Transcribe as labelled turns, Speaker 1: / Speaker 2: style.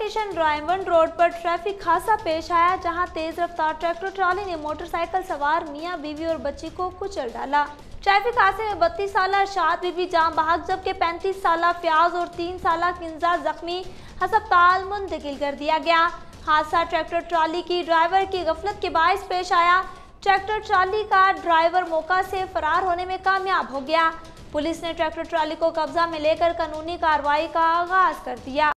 Speaker 1: किशन रायवन रोड पर ट्रैफिक खासा पेश आया जहां तेज रफ्तार ट्रैक्टर ट्रॉली ने मोटरसाइकिल सवार मियां बीवी और बच्ची को कुचल डाला ट्रैफिक हादसे में बत्तीस साल अरशाद बीबी जाम बहाक जबकि पैंतीस साल प्याज और तीन साल किंजा जख्मी हस्पताल मुंतकिल कर दिया गया हादसा ट्रैक्टर ट्रॉली की ड्राइवर की गफलत के बायस पेश आया ट्रैक्टर ट्रॉली का ड्राइवर मौका से फरार होने में कामयाब हो गया पुलिस ने ट्रैक्टर ट्रॉली को कब्जा में लेकर कानूनी कार्रवाई का आगाज कर दिया